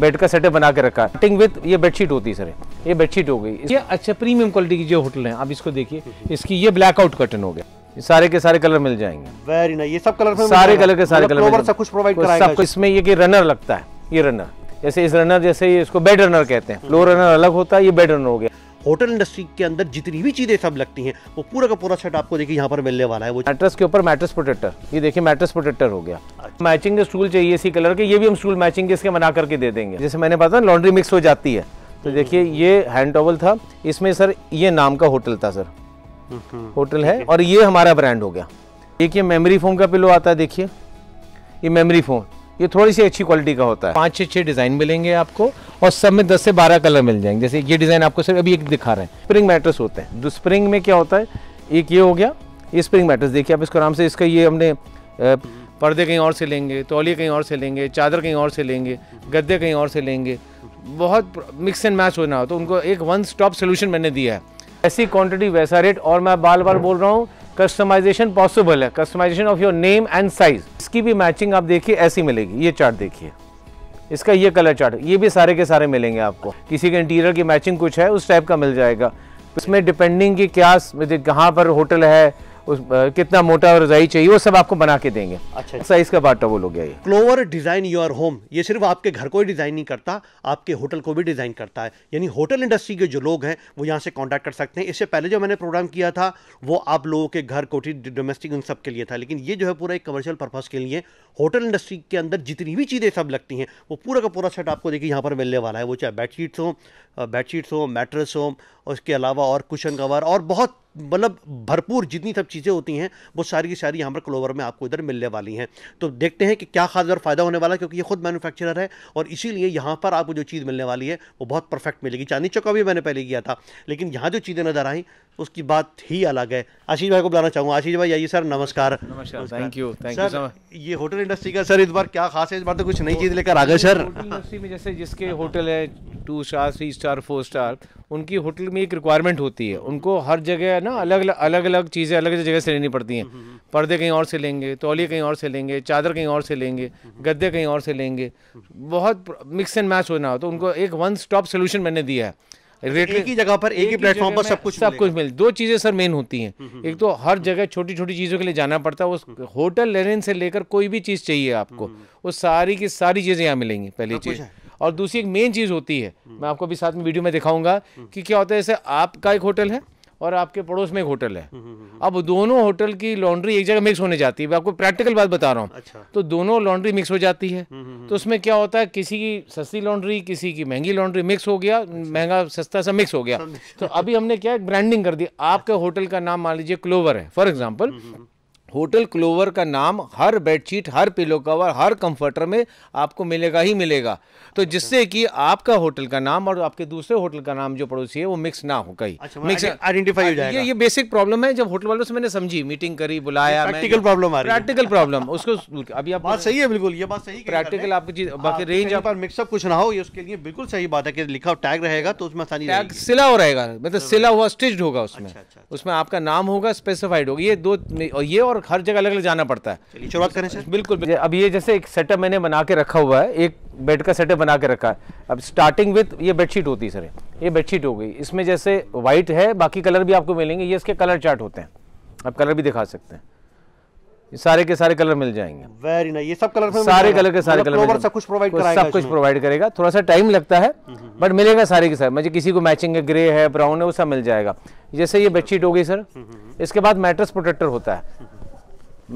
Bed का setup बना के रखा है विद ये बेडशीट होती है सर ये बेडशीट हो गई ये अच्छा प्रीमियम क्वालिटी की जो होटल है आप इसको देखिए हम्म, हम्म। इसकी ये ब्लैकआउट कर्टन हो गया सारे के सारे कलर मिल जाएंगे वेरी नाइस ये सब कलर सारे कलर के सारे कलर मतलब सब कुछ प्रोवाइड सब इसमें ये रनर लगता है ये रनर जैसे इस रनर जैसे इसको बेड रनर कहते हैं फ्लोर रनर अलग होता है ये बेड रनर हो गया होटल इंडस्ट्री के अंदर जितनी भी चीज़ें सब लगती हैं वो पूरा का पूरा सेट आपको देखिए यहाँ पर मिलने वाला है वो मैट्रेस के ऊपर मैट्रेस प्रोटेक्टर ये देखिए मैट्रेस प्रोटेक्टर हो गया मैचिंग अच्छा। के स्टूल चाहिए इसी कलर के ये भी हम स्टूल मैचिंग के इसके बना करके दे देंगे जैसे मैंने बताया लॉन्ड्री मिक्स हो जाती है तो हम्म, देखिए ये हैंड टॉवल था इसमें सर ये नाम का होटल था सर हम्म, होटल है और ये हमारा ब्रांड हो गया देखिए मेमोरी फोम का पिलो आता है देखिए ये मेमोरी फोम ये थोड़ी सी अच्छी क्वालिटी का होता है पाँच छः छः डिज़ाइन मिलेंगे आपको और सब में दस से बारह कलर मिल जाएंगे जैसे ये डिज़ाइन आपको सिर्फ अभी एक दिखा रहे हैं स्प्रिंग मैट्रेस होते हैं स्प्रिंग में क्या होता है एक ये हो गया ये स्प्रिंग मैट्रेस देखिए आप इसको आराम से इसका ये हमने पर्दे कहीं और से लेंगे तौलिए कहीं और से लेंगे चादर कहीं और से लेंगे गद्दे कहीं और से लेंगे बहुत मिक्स एंड मैच होना हो तो उनको एक वन स्टॉप सोल्यूशन मैंने दिया है ऐसी क्वांटिटी वैसा रेट और मैं बार बार बोल रहा हूँ कस्टमाइजेशन पॉसिबल है customisation of your name and size इसकी भी मैचिंग आप देखिए ऐसी मिलेगी ये चार्ट देखिए इसका ये कलर चार्ट ये भी सारे के सारे मिलेंगे आपको किसी के इंटीरियर की मैचिंग कुछ है उस टाइप का मिल जाएगा इसमें डिपेंडिंग की क्या कहाँ पर होटल है उस कितना मोटा रजाई चाहिए वो सब आपको बना के देंगे अच्छा साइज अच्छा। का बाटा वो क्लोवर डिज़ाइन योर होम ये सिर्फ आपके घर को ही डिज़ाइन नहीं करता आपके होटल को भी डिज़ाइन करता है यानी होटल इंडस्ट्री के जो लोग हैं वो यहाँ से कॉन्टैक्ट कर सकते हैं इससे पहले जो मैंने प्रोग्राम किया था वो आप लोगों के घर कोठी डोमेस्टिक उन सब के लिए था लेकिन ये जो है पूरा एक कमर्शियल पर्पज़ के लिए होटल इंडस्ट्री के अंदर जितनी भी चीज़ें सब लगती हैं वो पूरा का पूरा सेट आपको देखिए यहाँ पर मिलने वाला है वो चाहे बेडशीट्स हो बेडशीट्स हो मैट्रेस हो उसके अलावा और कुशन कवर और बहुत मतलब भरपूर जितनी सब चीज़ें होती हैं वो सारी की सारी यहाँ पर क्लोवर में आपको इधर मिलने वाली हैं तो देखते हैं कि क्या खास और फ़ायदा होने वाला है क्योंकि ये खुद मैनुफैक्चरर है और इसीलिए यहाँ पर आपको जो चीज़ मिलने वाली है वो बहुत परफेक्ट मिलेगी चांदी चौका भी मैंने पहले किया था लेकिन यहाँ जो चीज़ें नज़र आई उसकी बात ही अलग है आशीष भाई को बुलाना चाहूँगा आशीष भाई आइए सर नमस्कार नमस्कार थैंक यू थैंक यू ये होटल इंडस्ट्री का सर इस बार क्या खास है इस बार तो कुछ नई चीज़ लेकर आ गए सर इंडस्ट्री में जैसे जिसके होटल है two star three star four star उनकी होटल में एक रिक्वायरमेंट होती है उनको हर जगह ना अलग अलग अलग अलग चीज़ें अलग अलग जगह से लेनी पड़ती हैं हम्म, हम्म, हम्म। पर्दे कहीं और से लेंगे तौलिए कहीं और से लेंगे चादर कहीं और से लेंगे गद्दे कहीं और से लेंगे बहुत मिक्स एंड मैच होना हो तो उनको एक वन स्टॉप सोल्यूशन मैंने दिया है रेट तो एक ही जगह पर एक ही प्लेटफॉर्म पर सब कुछ सब कुछ मिल दो चीज़ें सर मेन होती हैं एक तो हर जगह छोटी छोटी चीज़ों के लिए जाना पड़ता है उस होटल लेने से लेकर कोई भी चीज़ चाहिए आपको वो सारी की सारी चीज़ें यहाँ मिलेंगी पहली चीज़ और दूसरी एक मेन चीज़ होती है मैं आपको अभी साथ में वीडियो में दिखाऊंगा कि क्या होता है जैसे आपका एक होटल है और आपके पड़ोस में एक होटल है हम्म, हम्म, हम्म। अब दोनों होटल की लॉन्ड्री एक जगह मिक्स होने जाती है मैं आपको प्रैक्टिकल बात बता रहा हूँ अच्छा। तो दोनों लॉन्ड्री मिक्स हो जाती है तो उसमें क्या होता है किसी की सस्ती लॉन्ड्री किसी की महंगी लॉन्ड्री मिक्स हो गया अच्छा। महंगा सस्ता सा मिक्स हो गया तो अभी हमने क्या ब्रांडिंग कर दी आपके होटल का नाम मान लीजिए क्लोवर है फॉर एग्जाम्पल होटल क्लोवर का नाम हर बेडशीट हर पिलो कवर हर कंफर्टर में आपको मिलेगा ही मिलेगा तो अच्छा। जिससे कि आपका होटल का नाम और आपके दूसरे होटल का नाम जो पड़ोसी है वो मिक्स ना हो कहीं अच्छा, मिक्स मतलब आइडेंटिफाई हो हाँ, जाएगा ये ये बेसिक प्रॉब्लम है जब होटल वालों से मैंने समझी मीटिंग करी बुलाया प्रैक्टिकल प्रॉब्लम प्रैक्टिकल प्रॉब्लम उसको अभी आप बात सही है बिल्कुल ये बात सही प्रैक्टिकल आपकी चीज बाकी रेंज आप मिक्सअप कुछ ना हो ये उसके लिए बिल्कुल सही बात है कि लिखा टैग रहेगा तो उसमें आसानी टैग सिला रहेगा मतलब सिला हुआ स्टिच्ड होगा उसमें अच्छा, उसमें आपका नाम होगा स्पेसिफाइड होगा ये दो ये और और हर जगह अलग अलग जाना पड़ता है शुरुआत करें सर बिल्कुल अब ये जैसे एक सेटअप मैंने बना के रखा हुआ है एक बेड का सेटअप बना के रखा है अब स्टार्टिंग विथ ये बेडशीट होती है सर ये बेडशीट हो गई इसमें जैसे वाइट है बाकी कलर भी आपको मिलेंगे ये इसके कलर चार्ट होते हैं आप कलर भी दिखा सकते हैं सारे के सारे कलर मिल जाएंगे वेरी नाइस ये सब कलर सारे कलर के सारे कलर मतलब सब कुछ प्रोवाइड कराएगा सब कुछ प्रोवाइड करेगा थोड़ा सा टाइम लगता है बट हम्म, हम्म, हम्म। मिलेगा सारे के सारे मुझे किसी को मैचिंग है ग्रे है ब्राउन है वो सब मिल जाएगा जैसे ये बेडशीट हो गई सर इसके बाद मैट्रेस प्रोटेक्टर होता है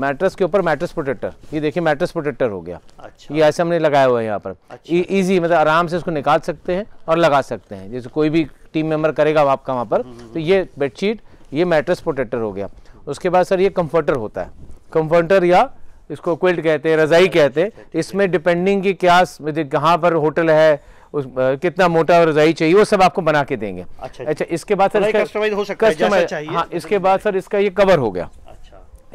मैट्रेस के ऊपर मैट्रेस प्रोटेक्टर ये देखिए मैट्रेस प्रोटेक्टर हो गया अच्छा। ये ऐसे हमने लगाया हुआ है यहाँ पर इजी अच्छा। मतलब आराम से इसको निकाल सकते हैं और लगा सकते हैं जैसे कोई भी टीम मेंबर करेगा आपका वहाँ पर हम्म, हम्म। तो ये बेडशीट ये मैट्रेस प्रोटेक्टर हो गया उसके बाद सर ये कम्फर्टर होता है कम्फर्टर या इसको क्विल्ट कहते हैं रजाई कहते हैं अच्छा। इसमें डिपेंडिंग की क्या मतलब कहाँ पर होटल है उस कितना मोटा रजाई चाहिए वो सब आपको बना के देंगे अच्छा अच्छा, अच्छा इसके बाद सर कस्टमाइज हो सकता है हाँ इसके बाद सर इसका ये कवर हो गया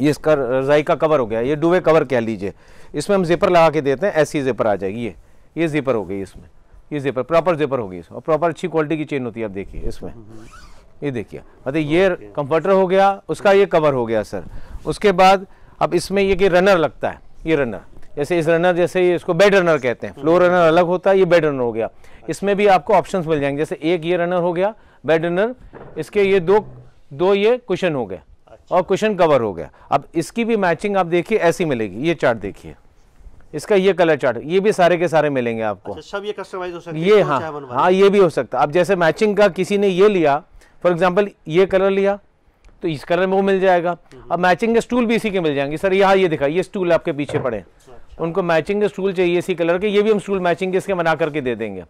ये इसका रजाई का कवर हो गया ये डुबे कवर कह लीजिए इसमें हम जेपर लगा के देते हैं ऐसी जेपर आ जाएगी ये ये ज़ेपर हो गई इसमें ये ज़ेपर प्रॉपर जेपर होगी इसमें और प्रॉपर अच्छी क्वालिटी की चेन होती है आप देखिए इसमें ये देखिए अरे ये कंफर्टर हो गया उसका ये कवर हो गया सर उसके बाद अब इसमें ये कि रनर लगता है ये रनर जैसे इस रनर जैसे ये इसको बेड रनर कहते हैं फ्लोर रनर अलग होता है ये बेड रनर हो गया इसमें भी आपको ऑप्शंस मिल जाएंगे जैसे एक ये रनर हो गया बेड रनर इसके ये दो दो ये क्वेश्चन हो गया और क्वेश्चन कवर हो गया अब इसकी भी मैचिंग आप देखिए ऐसी मिलेगी ये चार्ट देखिए इसका ये कलर चार्ट ये भी सारे के सारे मिलेंगे आपको अच्छा, सब ये कस्टमाइज हो सकता है ये हाँ हाँ ये भी हो सकता है अब जैसे मैचिंग का किसी ने ये लिया फॉर एग्जांपल ये कलर लिया तो इस कलर में वो मिल जाएगा हम्म। अब मैचिंग के स्टूल भी इसी के मिल जाएंगे सर यहाँ ये दिखा ये स्टूल आपके पीछे पड़े अच्छा, अच्छा। उनको मैचिंग के स्टूल चाहिए इसी कलर के ये भी हम स्टूल मैचिंग के इसके बना करके दे देंगे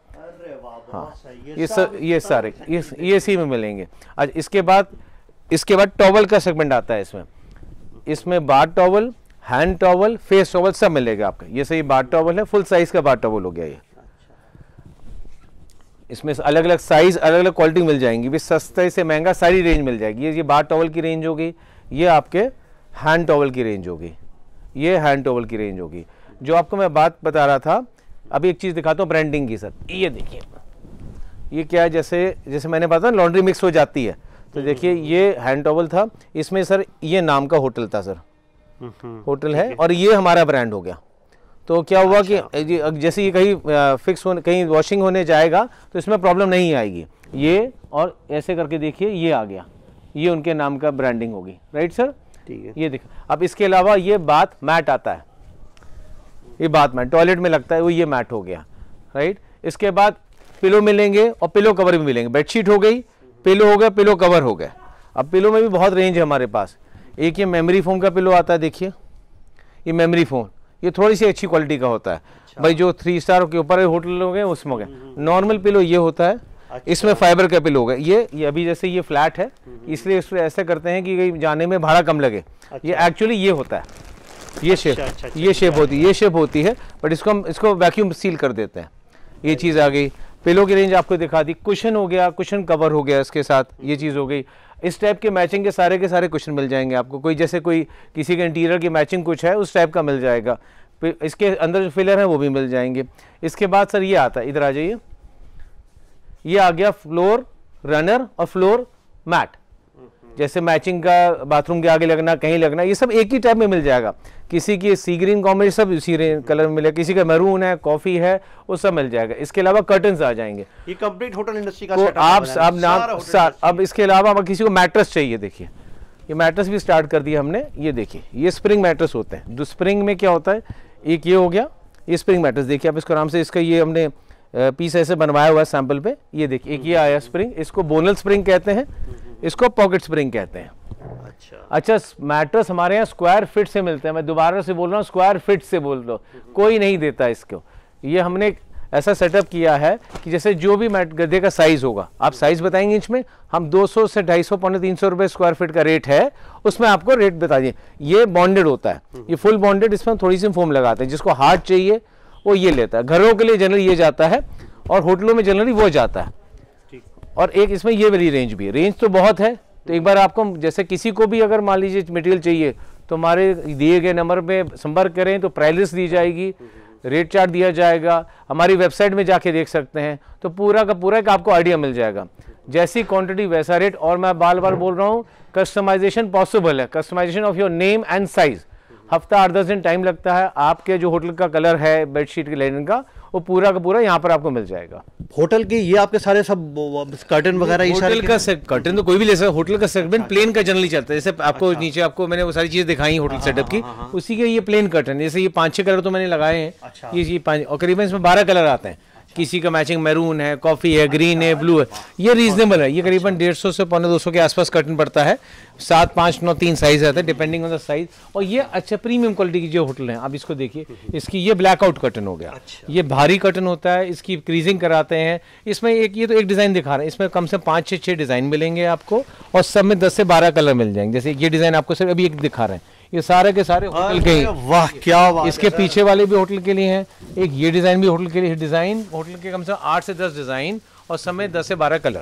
हाँ ये ये सारे ये सी में मिलेंगे अच्छा इसके बाद इसके बाद टॉवल का सेगमेंट आता है इसमें इसमें bar towel hand towel face towel सब मिलेगा आपका ये सही बार टॉवल है फुल साइज का बार टॉवल हो गया ये इसमें अलग अलग साइज अलग अलग क्वालिटी मिल जाएंगी भी सस्ते से महंगा सारी रेंज मिल जाएगी ये ये बार टॉवल की रेंज होगी ये आपके हैंड टॉवल की रेंज होगी ये हैंड टॉवल की रेंज होगी जो आपको मैं बात बता रहा था अभी एक चीज़ दिखाता हूँ ब्रांडिंग की सर ये देखिए ये क्या है जैसे जैसे मैंने बताया लॉन्ड्री मिक्स हो जाती है तो देखिए ये हैंड टॉवल था इसमें सर ये नाम का होटल था सर होटल है और ये हमारा ब्रांड हो गया तो क्या हुआ अच्छा। कि जैसे ये कहीं फिक्स होने कहीं वॉशिंग होने जाएगा तो इसमें प्रॉब्लम नहीं आएगी ये और ऐसे करके देखिए ये आ गया ये उनके नाम का ब्रांडिंग होगी राइट सर ठीक है ये देखो अब इसके अलावा ये बात मैट आता है ये बात मैट टॉयलेट में लगता है वो ये मैट हो गया राइट इसके बाद पिलो मिलेंगे और पिलो कवर भी मिलेंगे बेडशीट हो गई पिलो हो गया पिलो कवर हो गया अब पिलो में भी बहुत रेंज है हमारे पास एक ये मेमोरी फोम का पिलो आता है देखिए ये मेमोरी फोम ये थोड़ी सी अच्छी क्वालिटी का होता है अच्छा। भाई जो थ्री स्टार के ऊपर होटल हो गए उसमें हो नॉर्मल हम्म, हम्म। पिलो ये होता है अच्छा। इसमें फाइबर का पिलो होगा ये ये अभी जैसे ये फ्लैट है हम्म, इसलिए इसमें ऐसा करते हैं कि जाने में भाड़ा कम लगे ये एक्चुअली अच्छा। ये होता है ये शेप अच्छा, अच्छा, ये शेप होती है ये शेप होती है बट इसको हम इसको वैक्यूम सील कर देते हैं ये चीज़ आ गई पिलो की रेंज आपको दिखा दी कुशन हो गया कुशन कवर हो गया इसके साथ ये चीज़ हो गई इस टाइप के मैचिंग के सारे के सारे कुशन मिल जाएंगे आपको कोई जैसे कोई किसी के इंटीरियर की मैचिंग कुछ है उस टाइप का मिल जाएगा इसके अंदर जो फिलर हैं वो भी मिल जाएंगे इसके बाद सर ये आता है इधर आ जाइए ये आ गया फ्लोर रनर और फ्लोर मैट जैसे मैचिंग का बाथरूम के आगे लगना कहीं लगना ये सब एक ही टाइप में मिल जाएगा किसी की सी ग्रीन कॉम्बिनेशन सब उसी कलर में मिलेगा किसी का मैरून है कॉफ़ी है वो सब मिल जाएगा इसके अलावा कर्टन आ जाएंगे ये कंप्लीट होटल इंडस्ट्री का तो आप अब नाम अब इसके अलावा अब किसी को मैट्रस चाहिए देखिए ये मैट्रस भी स्टार्ट कर दिया हमने ये देखिए ये स्प्रिंग मैट्रस होते हैं जो स्प्रिंग में क्या होता है एक ये हो गया ये स्प्रिंग मैट्रस देखिए आप इसको आराम से इसका ये हमने पीस ऐसे बनवाया हुआ है सैंपल पे ये देखिए एक ये आया स्प्रिंग इसको बोनल स्प्रिंग कहते हैं इसको पॉकेट स्प्रिंग कहते हैं अच्छा अच्छा मैट्रस हमारे यहाँ स्क्वायर फिट से मिलते हैं मैं दोबारा से बोल रहा हूँ स्क्वायर फिट से बोल दो कोई नहीं देता इसको ये हमने ऐसा सेटअप किया है कि जैसे जो भी मैट गद्दे का साइज़ होगा आप साइज़ बताएंगे इंच में हम 200 से 250 पौने तीन सौ स्क्वायर फीट का रेट है उसमें आपको रेट बता दिए ये बॉन्डेड होता है ये फुल बॉन्डेड इसमें थोड़ी सी फोम लगाते हैं जिसको हार्ड चाहिए वो ये लेता है घरों के लिए जनरली ये जाता है और होटलों में जनरली वो जाता है और एक इसमें ये वाली रेंज भी है रेंज तो बहुत है तो एक बार आपको जैसे किसी को भी अगर मान लीजिए मटेरियल चाहिए तो हमारे दिए गए नंबर में संपर्क करें तो प्राइलिस दी जाएगी रेट चार्ट दिया जाएगा हमारी वेबसाइट में जाके देख सकते हैं तो पूरा का पूरा एक आपको आइडिया मिल जाएगा जैसी क्वांटिटी वैसा रेट और मैं बार बार बोल रहा हूँ कस्टमाइजेशन पॉसिबल है customisation of your name and size हफ्ता आठ दस दिन टाइम लगता है आपके जो होटल का कलर है बेडशीट के लेन का वो पूरा का पूरा यहाँ पर आपको मिल जाएगा होटल के ये आपके सारे सब कर्टन वगैरह होटल का कर्टन तो कोई भी ले सकता होटल का सेगमेंट प्लेन अच्छा। का जनरली चलता है जैसे आपको अच्छा। नीचे आपको मैंने वो सारी चीज़ दिखाई होटल सेटअप हाँ, हाँ, की हाँ, उसी के ये प्लेन कर्टन जैसे ये पांच छह कलर तो मैंने लगाए हैं अच्छा। ये ये और करीबन इसमें बारह कलर आते हैं किसी का मैचिंग मैरून है कॉफ़ी है ग्रीन है ब्लू है ये रीजनेबल है ये करीबन डेढ़ सौ से पौने दो सौ के आसपास कर्टन पड़ता है सात पाँच नौ तीन साइज आता है डिपेंडिंग ऑन द साइज और ये अच्छा प्रीमियम क्वालिटी की जो होटल हैं आप इसको देखिए इसकी ये ब्लैकआउट कटन हो गया अच्छा। ये भारी कटन होता है इसकी क्रीजिंग कराते हैं इसमें एक ये तो एक डिज़ाइन दिखा रहे हैं इसमें कम से पाँच छः छः डिज़ाइन मिलेंगे आपको और सब में दस से बारह कलर मिल जाएंगे जैसे ये डिज़ाइन आपको सिर्फ अभी एक दिखा रहे हैं ये सारे के सारे होटल के वाह क्या वाह इसके पीछे वाले भी होटल के लिए हैं एक ये डिज़ाइन भी होटल के लिए डिज़ाइन होटल के कम से कम आठ से दस डिज़ाइन और समय दस से बारह कलर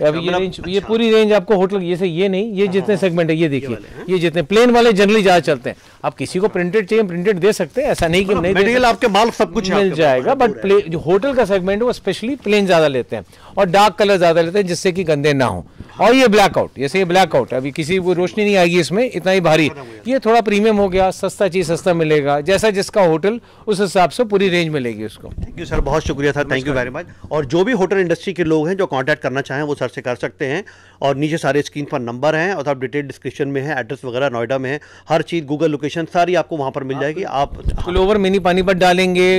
अच्छा, अब ये रेंज मतलब ये अच्छा। पूरी रेंज आपको होटल ये से ये नहीं ये हाँ, जितने सेगमेंट हाँ, है ये देखिए ये जितने प्लेन वाले जनरली ज्यादा चलते हैं आप किसी को प्रिंटेड चाहिए प्रिंटेड दे सकते हैं ऐसा नहीं कि हाँ, नहीं आपके माल सब कुछ मिल जाएगा बट जो होटल का सेगमेंट है वो स्पेशली प्लेन ज्यादा लेते हैं और डार्क कलर ज़्यादा लेते हैं जिससे कि गंदे ना हो और ये ब्लैकआउट जैसे ये ब्लैकआउट अभी किसी वो रोशनी नहीं आएगी इसमें इतना ही भारी ये थोड़ा प्रीमियम हो गया सस्ता चीज़ सस्ता मिलेगा जैसा जिसका होटल उस हिसाब से पूरी रेंज मिलेगी उसको थैंक यू सर बहुत शुक्रिया sir thank you very much और जो भी होटल इंडस्ट्री के लोग हैं जो कॉन्टैक्ट करना चाहें वो सर से कर सकते हैं और नीचे सारे स्क्रीन पर नंबर हैं और सब डिटेल डिस्क्रिप्शन में है एड्रेस वगैरह नोएडा में है हर चीज़ गूगल लोकेशन सारी आपको वहाँ पर मिल जाएगी आप फ्लोवर मिनी पानीपत डालेंगे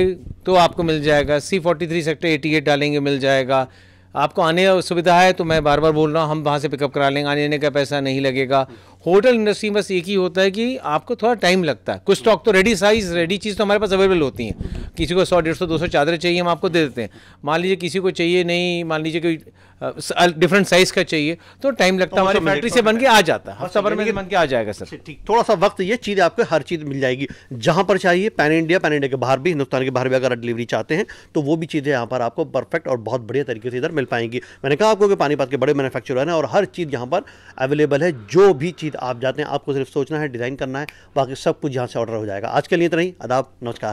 तो आपको मिल जाएगा C forty three sector eighty eight डालेंगे मिल जाएगा आपको आने सुविधा है तो मैं बार बार बोल रहा हूँ हम वहाँ से पिकअप करा लेंगे आने का पैसा नहीं लगेगा होटल इंडस्ट्री में बस एक ही होता है कि आपको थोड़ा टाइम लगता है कुछ स्टॉक तो रेडी साइज रेडी चीज़ तो हमारे पास अवेलेबल होती है किसी को सौ डेढ़ सौ दो सौ चादरें चाहिए हम आपको दे देते हैं मान लीजिए किसी को चाहिए नहीं मान लीजिए कोई डिफरेंट साइज का चाहिए तो टाइम लगता है तो हमारी फैक्ट्री से बन के आ जाता है सफर में बन के आ जाएगा सर ठीक थोड़ा सा वक्त ये चीज़ आपको हर चीज़ मिल जाएगी जहाँ पर चाहिए पैन इंडिया पैन इंडिया के बाहर भी हिंदुस्तान के बाहर भी अगर डिलीवरी चाहते हैं तो वो भी चीज़ें यहाँ पर आपको परफेक्ट और बहुत बढ़िया तरीके से इधर मिल पाएंगी मैंने कहा आपको कि पानीपत के बड़े मैनुफैक्चर हैं और हर चीज़ यहाँ पर अवेलेबल है जो भी चीज़ सीध आप जाते हैं आपको सिर्फ सोचना है डिज़ाइन करना है बाकी सब कुछ यहाँ से ऑर्डर हो जाएगा आज के लिए इतना ही अदाब नमस्कार